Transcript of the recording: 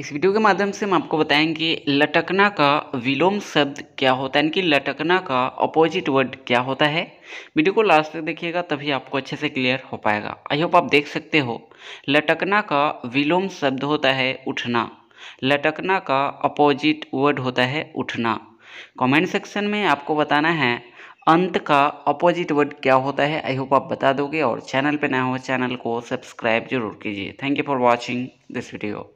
इस वीडियो के माध्यम से हम आपको बताएंगे लटकना का विलोम शब्द क्या होता है यानी कि लटकना का अपोजिट वर्ड क्या होता है वीडियो को लास्ट तक देखिएगा तभी आपको अच्छे से क्लियर हो पाएगा आई होप आप देख सकते हो लटकना का विलोम शब्द होता है उठना लटकना का अपोजिट वर्ड होता है उठना कमेंट सेक्शन में आपको बताना है अंत का अपोजिट वर्ड क्या होता है आई होप आप बता दोगे और चैनल पर नया हो चैनल को सब्सक्राइब जरूर कीजिए thank you for watching this video